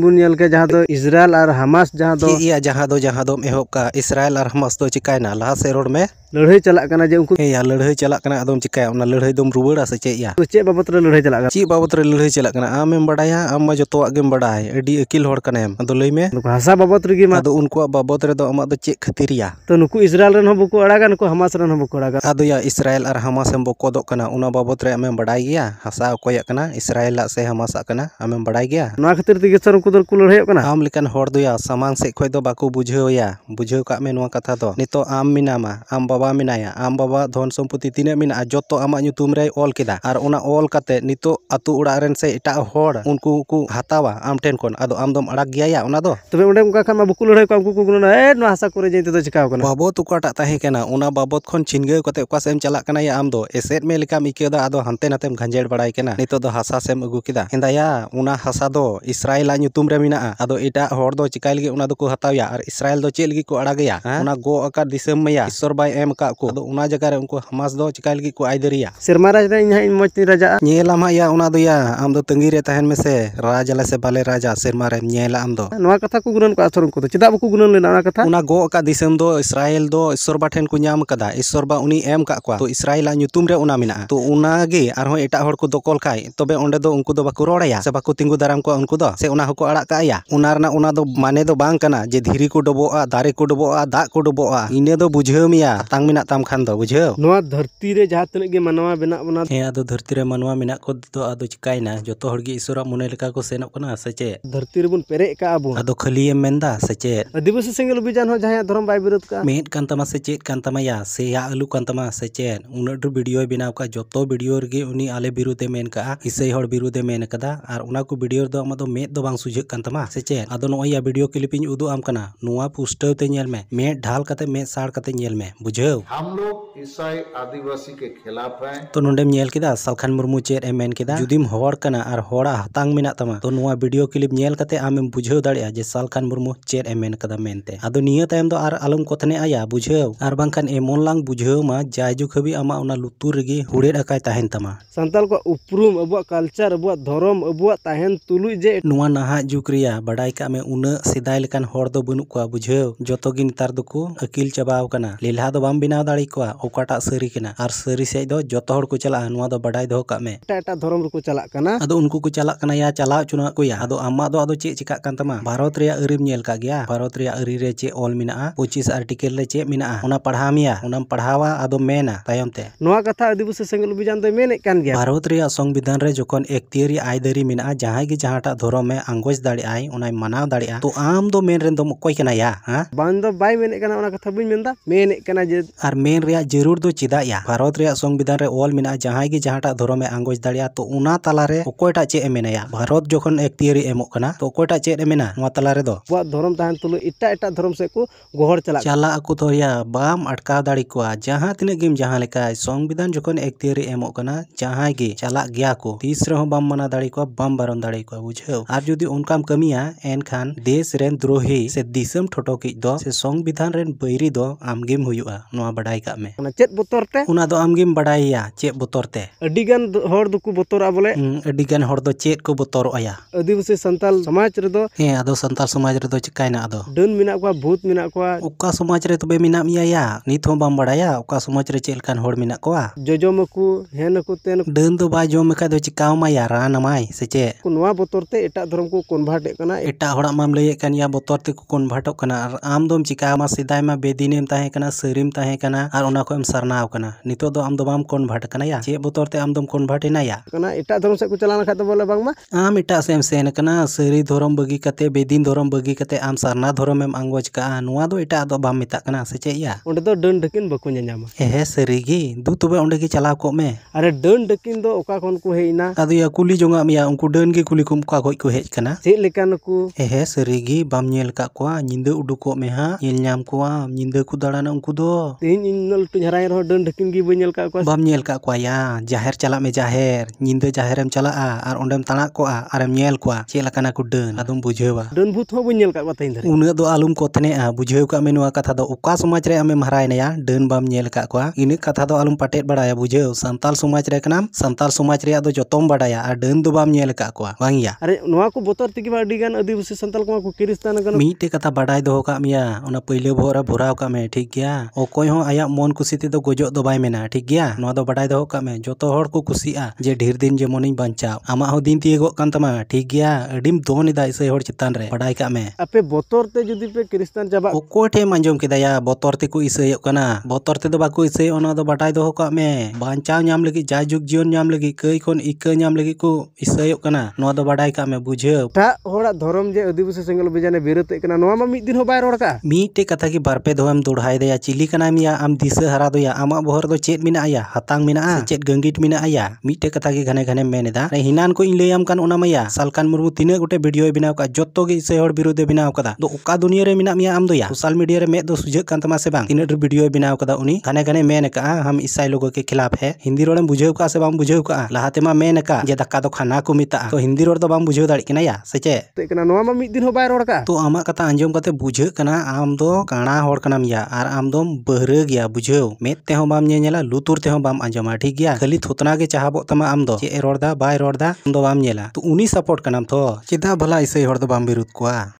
बुनियल के जहाँ दो इसराइल और हमास जहाँ दो ये जहाँ दो जहाँ दो एहब का इसराइल और हमास दो चिकायना लहा से रोड में लड़ाई चला करना जे उनको या लड़ाई चला करना अदम चिकाया ओना लड़ाई दम रुबड़ा से चे या तो चे बाबत रे लड़ाई चला ची बाबत रे लड़ाई चला करना आम में बड़ाया या में जतो आगे बड़ा है एडी अकिल होड़ कने हम तो लई में भाषा बाबत रे मा तो उनको बाबत रे तो अमा तो चे खतिरिया या तो नुकु इसराइल रन को अड़ा गन को हमास रन हम बको अड़ागा आदो या इजराइल और हमास हम को दो करना उना बाबत रे में बड़ाई गया हसा कोया करना इजराइल से हमास करना में बड़ाई गया ना खतिर तिगे सर ᱠᱚᱫᱚ ᱠᱩᱞ ᱦᱩᱭᱩᱜ ᱠᱟᱱᱟ ᱟᱢ ᱞᱮᱠᱟᱱ ᱦᱚᱲ ᱫᱚᱭᱟ ᱥᱟᱢᱟᱝ ᱥᱮᱫ ᱠᱷᱚᱡ ᱫᱚ ᱵᱟᱠᱚ ᱵᱩᱡᱷᱟᱹᱣᱭᱟ ᱵᱩᱡᱷᱟᱹᱣ ᱠᱟᱜ ᱢᱮ ᱱᱚᱣᱟ ᱠᱟᱛᱷᱟ ᱫᱚ ᱱᱤᱛᱚᱜ ᱟᱢ ᱢᱮᱱᱟᱢᱟ ᱟᱢ ᱵᱟᱵᱟ ᱢᱮᱱᱟᱭᱟ ᱟᱢ ᱵᱟᱵᱟ ᱫᱷᱚᱱ ᱥᱚᱢᱯᱚᱛᱛᱤ ᱛᱤᱱᱟᱹᱜ ᱢᱮᱱᱟᱜᱼᱟ ᱡᱚᱛᱚ ᱟᱢᱟᱜ ᱧᱩᱛᱩᱢ ᱨᱮᱭ ᱚᱞ ᱠᱮᱫᱟ ᱟᱨ ᱚᱱᱟ ᱚᱞ ᱠᱟᱛᱮ ᱱᱤᱛᱚᱜ ᱟᱛᱳ ᱚᱲᱟᱜ ᱨᱮᱱ ᱥᱮ ᱮᱴᱟᱜ ᱦᱚᱲ ᱩᱱᱠᱩ ᱠᱚ ᱦᱟᱛᱟᱣᱟ ᱟᱢ ᱴᱷᱮᱱ ᱠᱷᱚᱱ ᱟᱫᱚ ᱟᱢ ᱫᱚᱢ ᱟᱲᱟᱜ ᱜᱮᱭᱟ ᱚᱱᱟ ᱫᱚ ᱛᱚᱵᱮ ᱚᱸᱰᱮ ᱚᱱᱠᱟ ᱠᱷᱟᱱ ᱢᱟ ᱵᱟᱠᱚ ᱞᱟᱹᱲᱦᱟᱹᱭ ᱠᱚᱣᱟ ᱩᱱᱠᱩ ᱠᱚ ᱜᱩᱱᱟᱹᱱᱟ ᱮ ᱱᱚᱣᱟ ᱦᱟᱥᱟ ᱠᱚᱨᱮ ᱡᱮ ᱱᱤᱛᱚᱜ ᱪᱤᱠᱟᱹᱣ ᱠᱟᱱᱟ ᱵᱟᱵᱚᱛ ᱚᱠᱟᱴᱟᱜ ᱛᱟᱦᱮᱸ ᱠᱟᱱᱟ ᱚᱱᱟ ᱵᱟᱵᱚᱛ ᱠᱷᱚᱱ ᱪᱷᱤᱱᱜᱟᱹᱣ ᱠᱟᱛᱮ ᱚᱠᱟ ᱥᱮᱫ ᱮᱢ ᱪᱟᱞᱟᱜ ᱠᱟᱱᱟ ᱭᱟ ᱟᱢ ᱫᱚ ᱮᱥᱮᱫ ᱢᱮ ᱞᱮᱠᱟᱢ ᱟᱹᱭᱠᱟᱹᱣᱫᱟ ᱟᱫᱚ ᱦᱟᱱᱛᱮ ᱱᱟᱛᱮᱢ ᱜᱷᱟᱸᱡᱮᱲ ᱵᱟᱲᱟᱭ ᱠᱟᱱᱟ ᱱᱤᱛᱚᱜ ᱫᱚ ᱦᱟᱥᱟ ᱥᱮᱢ ᱟᱹᱜᱩ ᱠᱮᱫᱟ ᱦᱮᱸᱫᱟᱭᱟ ᱚᱱᱟ ᱦᱟᱥᱟ ᱫᱚ ᱤᱥᱨᱟᱭᱮᱞᱟᱜ ᱧᱩᱛᱩᱢ चिकायलगे हतवर इसराइल चेली को अड़गया गो आकार ईश्वर बम का जगह हमास चिकायलगे को आयदरिया सेरमा राजा इन मजती राजा नेलाम आम तंगी तहन में से राज से बाले राजा सेरमा आम कथा को गुणन को अथर को चेदा को गुणन लेना कथा गो आकार इसराइल ईश्वर ठेन को नाम का ईश्वर एम का तो इसराइल तो एट को दकल खाई तब उनको रड़या से बाको तीगू दाराम को उनको से को अड़ा माने तो जे धीरी को डबो दारे को डबो दाग को डबो इन बुझेमे तंग मे तम खान बुझे धरती जहाँ तक मानवा बना बना हाँ धरती मानवा मे अब चिकायना जो हि ईश्वर मन लेकर को सेनोक से चे धरती रेबन पेरे अब अब खाली एम से चे आदिवासी सेंगल अभियान जहाँ धर्म बै विरोध का मेहन से चेकन से हा अलून से चे उन भिडियो बनाव का जो भिडियो रे आले विरोध मेन कहा हिसई हर विरोध मेन और उनको भिडियो मेद तो सु सूझा से चे अब नया भिडियो क्लीपी उदूम पुष्टवतेलमे में ढाल में बुझे तो नोम सालखान मुर्मू चेकना जुदीम और हतंग तो भिडियो क्लीप नल बुझे दाड़ा जे सालखान मुर्मू चेकते अब नियम आलम कथने आया बुझे और बाखान एमन लांग बुझेमा जयजुग हाबी आम लुतुर रे हूड़े आकायन सानतालम अब कलचार अब धरम अब तुलुजे नहा ᱱᱟᱦᱟᱜ ᱡᱩᱜᱽ ᱨᱮᱭᱟᱜ ᱵᱟᱰᱟᱭ ᱠᱟᱜ ᱢᱮ ᱩᱱᱟᱹᱜ ᱥᱮᱫᱟᱭ ᱞᱮᱠᱟᱱ ᱦᱚᱲ ᱫᱚ ᱵᱟᱹᱱᱩᱜ ᱠᱚᱣᱟ ᱵᱩᱡᱷᱟᱹᱣ ᱡᱚᱛᱚ ᱜᱮ ᱱᱮᱛᱟᱨ ᱫᱚᱠᱚ ᱟᱹᱠᱤᱞ ᱪᱟᱵᱟᱣ ᱠᱟᱱᱟ ᱞᱮᱞᱦᱟ ᱫᱚ ᱵᱟᱢ ᱵᱮᱱᱟᱣ ᱫᱟᱲᱮ ᱠᱚᱣᱟ ᱚᱠᱟᱴᱟᱜ ᱥᱟᱹᱨᱤ ᱠᱟᱱᱟ ᱟᱨ ᱥᱟᱹᱨᱤ ᱥᱮᱡ ᱫᱚ ᱡᱚᱛᱚ ᱦᱚᱲ ᱠᱚ ᱪᱟᱞᱟᱜᱼᱟ ᱱᱚᱣᱟ ᱫᱚ ᱵᱟᱰᱟᱭ ᱫᱚᱦᱚ ᱠᱟᱜ ᱢᱮ ᱮᱴᱟᱜ ᱮᱴᱟᱜ ᱫᱷᱚᱨᱚᱢ ᱨᱮᱠᱚ ᱪᱟᱞᱟᱜ ᱠᱟᱱᱟ ᱟᱫᱚ ᱩᱱᱠᱩ ᱠᱚ ᱪᱟᱞᱟᱜ ᱠᱟᱱᱟ ᱭᱟ ᱪᱟᱞᱟᱣ ᱦᱚᱪᱚᱱᱟᱜ ᱠᱚᱭᱟ ᱟᱫᱚ ᱟᱢᱟᱜ ᱫᱚ ᱟᱫᱚ ᱪᱮᱫ ᱪᱤᱠᱟᱜ ᱠᱟᱱ ᱛᱟᱢᱟ ᱵᱷᱟᱨᱚᱛ ᱨᱮᱭᱟᱜ ᱟᱹᱨᱤᱢ ᱧᱮᱞ ᱠᱟᱜ ᱜᱮᱭᱟ ᱵᱷᱟᱨᱚᱛ ᱨᱮᱭᱟᱜ ᱟᱹᱨᱤ ᱨᱮ ᱪᱮᱫ ᱚᱞ ᱢᱮᱱᱟᱜᱼᱟ ᱯᱚᱸᱪᱤᱥ ᱟᱨᱴᱤᱠᱮᱞ ᱨᱮ ᱪᱮᱫ ᱢᱮᱱᱟᱜᱼᱟ ᱚᱱᱟ ᱯᱟᱲᱦᱟᱣ ᱢᱮᱭᱟ ᱚᱱᱟᱢ ᱯᱟᱲᱦᱟᱣᱟ ᱟᱫᱚᱢ ᱢᱮᱱᱟ ᱛᱟᱭᱚᱢ ᱛᱮ ᱱᱚᱣᱟ ᱠᱟᱛᱷᱟ ᱟᱹᱫᱤᱵᱟᱹᱥᱤ ᱥᱮᱸᱜᱮᱞ ᱚᱵᱷᱤᱡᱟᱱ ᱫᱚᱭ ᱢᱮᱱᱮᱫ ᱠᱟᱱ ᱜᱮᱭᱟ ᱵᱷᱟᱨᱚᱛ ᱨᱮᱭᱟᱜ ᱥᱚᱝᱵᱤᱫᱷᱟᱱ ᱨᱮ ᱡᱚᱠᱷᱚᱱ ᱮᱠᱛᱤᱭᱟᱨᱤ ᱟᱭᱫᱟᱹᱨᱤ ᱢᱮᱱᱟᱜᱼᱟ ᱡᱟᱦᱟᱸᱭ ᱜᱮ ᱡᱟᱦᱟᱸᱴᱟᱜ ᱫᱷᱚᱨᱚᱢᱮ ᱟᱸᱜᱚᱪ बुझ दाई मना दा आम दो मेन रेन मेन जरूर दो चिदा भारत संविधान रे ओल मिना जहाय गे जहाटा धर्म आंगोज दाड़िया चे भारत जखन एक्तियरी एमो तो अकोयटा चे एमेना नवा ताला रे से गोहर चला चला अकु बाम अटका दाड़ी जहां तिने गेम जहां संविधान जखन एक्तियरी एमो कना जहां गे चला गया को तीसरो बाम मना दाड़ी को बारन दाड़ी बुझे आर जदी ᱚᱱᱠᱟᱢ ᱠᱟᱹᱢᱤᱭᱟ ᱮᱱᱠᱷᱟᱱ ᱫᱮᱥ ᱨᱮᱱ ᱫᱨᱳᱦᱤ ᱥᱮ ᱫᱤᱥᱚᱢ ᱴᱷᱚᱴᱚᱠᱤᱡ ᱫᱚ ᱥᱮ ᱥᱚᱝᱵᱤᱫᱷᱟᱱ ᱨᱮᱱ ᱵᱟᱹᱭᱨᱤ ᱫᱚ ᱟᱢᱜᱮᱢ ᱦᱩᱭᱩᱜᱼᱟ ᱱᱚᱣᱟ ᱵᱟᱰᱟᱭ ᱠᱟᱜ ᱢᱮ ᱚᱱᱟ ᱪᱮᱫ ᱵᱚᱛᱚᱨ ᱛᱮ ᱚᱱᱟ ᱫᱚ ᱟᱢᱜᱮᱢ ᱵᱟᱰᱟᱭᱮᱭᱟ ᱪᱮᱫ ᱵᱚᱛᱚᱨ ᱛᱮ ᱟᱹᱰᱤᱜᱟᱱ ᱦᱚᱲ ᱫᱚᱠᱚ ᱵᱚᱛᱚᱨᱚᱜᱼᱟ ᱵᱚᱞᱮ ᱟᱹᱰᱤᱜᱟᱱ ᱦᱚᱲ ᱫᱚ ᱪᱮᱫ ᱠᱚ ᱵᱚᱛᱚᱨᱚᱜᱼᱟ ᱟᱹᱫᱤᱵᱟᱹᱥᱤ ᱥᱟᱱᱛᱟᱞ ᱥᱚᱢᱟᱡᱽ ᱨᱮᱫᱚ ᱦᱮᱸ ᱟᱫᱚ ᱥᱟᱱᱛᱟᱞ ᱥᱚᱢᱟᱡᱽ ᱨᱮᱫᱚ ᱪᱤᱠᱟᱭᱱᱟ ᱟᱫᱚ ᱰᱟᱹᱱ ᱢᱮᱱᱟᱜ ᱠᱚᱣᱟ ᱵᱷᱩᱛ ᱢᱮᱱᱟᱜ ᱠᱚᱣᱟ ᱚᱠᱟ ᱥᱚᱢᱟᱡᱽ ᱨᱮ ᱛᱚᱵᱮ ᱢᱮᱱᱟᱜ ᱢᱮᱭᱟ ᱭᱟ ᱱᱤᱛ ᱦᱚᱸ ᱵᱟᱢ ᱵᱟᱰᱟᱭᱟ ᱚᱠᱟ ᱥᱚᱢᱟᱡᱽ ᱨᱮ ᱪᱮᱫ ᱞᱮᱠᱟᱱ ᱦᱚᱲ ᱢᱮᱱᱟᱜ ᱠᱚᱣᱟ ᱡᱚᱡᱚᱢᱟᱠᱚ ᱦᱮᱱᱟᱠᱚ ᱛᱮᱱ ᱰᱟᱹᱱ ᱫᱚ ᱵᱟᱭ ᱡᱚᱢ ᱞᱮᱠᱷᱟᱡ ᱫᱚ ᱪᱤᱠᱟᱣ ᱢᱟᱭᱟ ᱨᱟᱱ ᱟᱢᱟᱭ ᱥᱮ ᱪᱮᱫ ᱱᱚᱣᱟ ᱵᱚᱛᱚᱨ ᱛᱮ ᱮᱴᱟᱜ ᱫᱷᱚᱨᱚᱢ ᱠᱚ কনভার্ট কৰা এটা হৰা মামলৈয়ে কানিয়া বতৰতে কনভার্ট কৰকনা আৰু আমদম চিকা মা সিদাইমা বেদিনেম তাহে কাননা सरीম তাহে কাননা আৰু ওনাকো এম সৰনাওকনা নিতো দ আমদম আম কনভার্ট কৰকনা ই বতৰতে আমদম কনভার্ট এনা ইটা ধৰম সেক চলান কৰা তবলে বাংমা আম ইটা সেম সেন কাননা सरी ধৰম বগি কতে বেদিন ধৰম বগি কতে আম সৰনা ধৰম এম আংগোচ কা নৱা দ ইটা আ দবা মিতা কাননা সে চিয়া ওনডো দ ডন ডকিন বকুঞ্জ নাম এ হে सरीগি দু তবে ওনডকে চালাক মে আরে ডন ডকিন দ ওকাখন কো হেইনা কাদিয়া কুলি জংগামিয়া উংকু ডন কি কুলি কুম কা গই কো হেইকনা cik lekan aku hehe serigi bam nyel kak kwa nyinda udukok meha nyel nyam kwa nyinda ku dalana ungku do tin nyel tu nyarai roh dan dekin gi banyel kak kwa bam nyel kak kwa ya jaher calak me jaher nyinda jaher em calak a ar ondem tanak ko a ar em nyel kwa cik lekan aku den adum bujhe ba den but ho banyel kak kwa tain dari unga do alum ko tene a bujhe ka menua kata do uka sumaj ame marai ne ya den bam nyel kak kwa ini kata do alum patet bada ya bujhe santal sumaj re kenam santal sumaj re do jotom bada ya ar den do bam nyel kak kwa wang ya are ku botol ᱵᱟᱹᱲᱛᱤ ᱜᱮᱢᱟ ᱟᱹᱰᱤᱜᱟᱱ ᱟᱹᱫᱤᱵᱟᱹᱥᱤ ᱥᱟᱱᱛᱟᱞ ᱠᱚᱢᱟ ᱠᱚ ᱠᱤᱨᱤᱥᱛᱟᱱ ᱠᱟᱱᱟ ᱢᱤᱫᱴᱮᱡ ᱠᱟᱛᱷᱟ ᱵᱟᱰᱟᱭ ᱫᱚᱦᱚ ᱠᱟᱜ ᱢᱮᱭᱟ ᱚᱱᱟ ᱯᱳᱭᱞᱳ ᱵᱚᱦᱚᱜ ᱨᱮ ᱵᱷᱚᱨᱟᱣ ᱠᱟᱜ ᱢᱮ ᱴᱷᱤᱠ ᱜᱮᱭᱟ ᱚᱠᱚᱭ ᱦᱚᱸ ᱟᱭᱟᱜ ᱢᱚᱱ ᱠᱩᱥᱤ ᱛᱮᱫᱚ ᱜᱚᱡᱚᱜ ᱫᱚ ᱵᱟᱭ ᱢᱮᱱᱟ ᱴᱷᱤᱠ ᱜᱮᱭᱟ ᱱᱚᱣᱟ ᱫᱚ ᱵᱟᱰᱟᱭ ᱫᱚᱦᱚ ᱠᱟᱜ ᱢᱮ ᱡᱚᱛᱚ ᱦᱚᱲ ᱠᱚ ᱠᱩᱥᱤᱜᱼᱟ ᱡᱮ ᱰᱷᱮᱨ ᱫᱤᱱ ᱡᱮᱢᱚᱱᱤᱧ ᱵᱟᱧᱪᱟᱣ ᱟᱢᱟᱜ ᱦᱚᱸ ᱫᱤᱱ ᱛᱤᱭᱳᱜᱚᱜ ᱠᱟᱱ ᱛᱟᱢᱟ ᱴᱷᱤᱠ ᱜᱮᱭᱟ ᱟᱹᱰᱤᱢ ᱫᱚᱱ ᱮᱫᱟ ᱤᱥᱟᱹᱭ ᱦᱚᱲ ᱪᱮᱛᱟᱱ ᱨᱮ ᱵᱟᱰᱟᱭ ᱠᱟᱜ ᱢᱮ ᱟᱯᱮ ᱵᱚᱛᱚᱨ ᱛᱮ ᱡᱩᱫᱤ ᱯᱮ ᱠᱤᱨᱤᱥᱛᱟᱱ ᱪᱟᱵᱟᱜ ᱚᱠᱚᱭ ᱴᱷᱮᱱ ᱟᱸᱡᱚᱢ ᱠᱮᱫᱟᱭᱟ ᱵᱚᱛᱚᱨ ᱛᱮᱠᱚ ᱤᱥᱟᱹᱭᱚᱜ ᱠᱟᱱᱟ ᱵᱚᱛᱚᱨ ᱛᱮᱫᱚ ᱵᱟᱠᱚ ᱤᱥᱟᱹᱭᱚᱜ ᱚᱱᱟ ᱫᱚ ᱵᱟᱰᱟᱭ ᱫᱚᱦᱚ ᱠᱟᱜ ᱢᱮ ᱵᱟᱧᱪᱟᱣ ᱧᱟᱢ ᱞᱟᱹᱜᱤᱫ ᱡᱟᱭᱡᱩᱜᱽ ᱡᱤᱭᱚᱱ ᱧᱟᱢ ᱞᱟᱹᱜᱤᱫ ᱠᱟᱹᱭ ᱠᱷᱚᱱ ᱤᱠᱟᱹ ᱧᱟᱢ ᱞᱟᱹᱜᱤᱫ ᱠᱚ ᱤᱥᱟᱹᱭᱚᱜ ᱠᱟᱱᱟ ᱱᱚᱣᱟ ᱫᱚ ᱵᱟᱰᱟᱭ ᱠᱟᱜ ᱢᱮ ᱵᱩᱡᱷᱟᱹᱣ ᱮᱴᱟᱜ ᱦᱚᱲᱟᱜ ᱫᱷᱚᱨᱚᱢ ᱡᱮ ᱟᱹᱫᱤᱵᱟᱹᱥᱤ ᱥᱮᱸᱜᱮᱞ ᱚᱵᱷᱤᱡᱟᱱᱮ ᱵᱤᱨᱳᱫᱮᱜ ᱠᱟᱱᱟ ᱱᱚᱣᱟ ᱢᱟ ᱢᱤᱫ ᱫᱤᱱ ᱦᱚᱸ ᱵᱟᱭ ᱨᱚᱲ ᱠᱟᱜᱼᱟ ᱢᱤᱫᱴᱮᱡ ᱠᱟᱛᱷᱟ ᱜᱮ ᱵᱟᱨᱯᱮ ᱫᱷᱚᱢ ᱫᱚᱲᱦᱟᱭᱮᱫᱮᱭᱟ ᱪᱤᱞᱤ ᱠᱟᱱᱟᱭ ᱢᱮᱭᱟ ᱟᱢ ᱫᱤᱥᱟᱹ ᱦᱟᱨᱟ ᱫᱚᱭᱟ ᱟᱢᱟᱜ ᱵᱚᱦᱚᱨ ᱫᱚ ᱪᱮᱫ ᱢᱮᱱᱟᱜᱼᱟ ᱦᱟᱛᱟᱝ ᱢᱮᱱᱟᱜᱼᱟ ᱪᱮᱫ ᱜᱟᱝᱜᱤᱴ ᱢᱮᱱᱟᱜᱼᱟ ᱢᱤᱫᱴᱮᱡ ᱠᱟᱛᱷᱟ ᱜᱮ ᱜᱷᱟᱱᱮ ᱜᱷᱟᱱᱮᱢ ᱢᱮᱱᱮᱫᱟ ᱦᱤᱱᱟᱱ ᱠᱚ ᱤᱧ ᱞᱟᱹᱭᱟᱢ ᱠᱟᱱ ᱚᱱᱟ ᱢᱮᱭᱟ ᱥᱟᱞᱠᱟᱱ ᱢᱩᱨᱢᱩ ᱛᱤᱱᱟᱹᱜ ᱜᱚᱴᱮ ᱵᱷᱤᱰᱤᱭᱳᱭ ᱵᱮᱱᱟᱣ ᱠᱟᱜᱼᱟ ᱡᱚᱛᱚ ᱜᱮ ᱤᱥᱟᱹ ᱦᱚᱲ ᱵᱤᱨᱩᱫᱷᱮ ᱵᱮᱱᱟᱣ ᱠᱟᱫᱟ ᱫᱚ ᱚᱠᱟ ᱫᱩᱱᱤᱭᱟᱹ ᱨᱮ ᱢᱮᱱᱟᱜ ᱢᱮᱭᱟ ᱟᱢ ᱫᱚᱭᱟ ᱥᱳᱥᱟᱞ मीडिया ᱨᱮ ᱢᱮᱫ ᱫᱚ ᱥᱩᱡᱷᱟᱹᱜ ᱠᱟᱱ ᱛᱟᱢᱟ ᱥᱮ ᱵᱟᱝ ᱛᱤᱱᱟᱹᱜ ᱰᱷᱮᱨ ᱵᱷᱤᱰᱤᱭᱳᱭ ᱵᱮᱱᱟᱣ ᱠᱟᱫᱟ ᱩᱱᱤ ᱜᱷᱟᱱᱮ ᱜᱷᱟᱱᱮ ᱢᱮᱱ ᱠᱟᱜᱼᱟ हम ईसाई लोगों के खिलाफ है हिंदी रोड़ बुझे से बाम बुझे लाते मा मेन का जे धक्का दो खाना को मिता तो हिंदी रोड़ तो बाम बुझे दाड़ी के ना ᱠᱟᱱᱟ ᱥᱮ ᱪᱮᱫ ᱠᱟᱱᱟ ᱱᱚᱣᱟ ᱢᱟ ᱢᱤᱫ ᱫᱤᱱ ᱦᱚᱸ ᱵᱟᱭ ᱨᱚᱲ ᱠᱟᱜᱼᱟ ᱛᱚ ᱟᱢᱟᱜ ᱠᱟᱛᱷᱟ ᱟᱸᱡᱚᱢ ᱠᱟᱛᱮ ᱵᱩᱡᱷᱟᱹᱜ ᱠᱟᱱᱟ ᱟᱢ ᱫᱚ ᱠᱟᱬᱟ ᱦᱚᱲ ᱠᱟᱱᱟᱢ ᱭᱟ ᱟᱨ ᱟᱢ ᱫᱚᱢ ᱵᱟᱦᱨᱟᱹ ᱜᱮᱭᱟ ᱵᱩᱡᱷᱟᱹᱣ ᱢᱮᱫ ᱛᱮᱦᱚᱸ ᱵᱟᱢ ᱧᱮᱧᱮᱞᱟ ᱞᱩᱛᱩᱨ ᱛᱮᱦᱚᱸ ᱵᱟᱢ ᱟᱸᱡᱚᱢᱟ ᱴᱷᱤᱠ ᱜᱮᱭᱟ ᱠᱷᱟᱹᱞᱤ ᱛᱷᱚᱛᱱᱟ ᱜᱮ ᱪᱟᱦᱟᱵᱚᱜ ᱛᱟᱢᱟ ᱟᱢ ᱫᱚ ᱪᱮᱫ ᱮ ᱨᱚᱲ ᱮᱫᱟ ᱵᱟᱭ ᱨᱚᱲ ᱮᱫᱟ ᱟᱢ ᱫᱚ ᱵᱟᱢ ᱧᱮᱞᱟ ᱛᱚ ᱩᱱᱤ ᱥᱟᱯᱳᱨᱴ ᱠᱟᱱᱟᱢ ᱛᱚ ᱪᱮᱫᱟᱜ ᱵᱷᱟᱞᱟ ᱤᱥᱟᱹᱭ ᱦᱚᱲ ᱫᱚ ᱵᱟᱢ ᱵᱤᱨᱩᱫ ᱠᱚᱣᱟ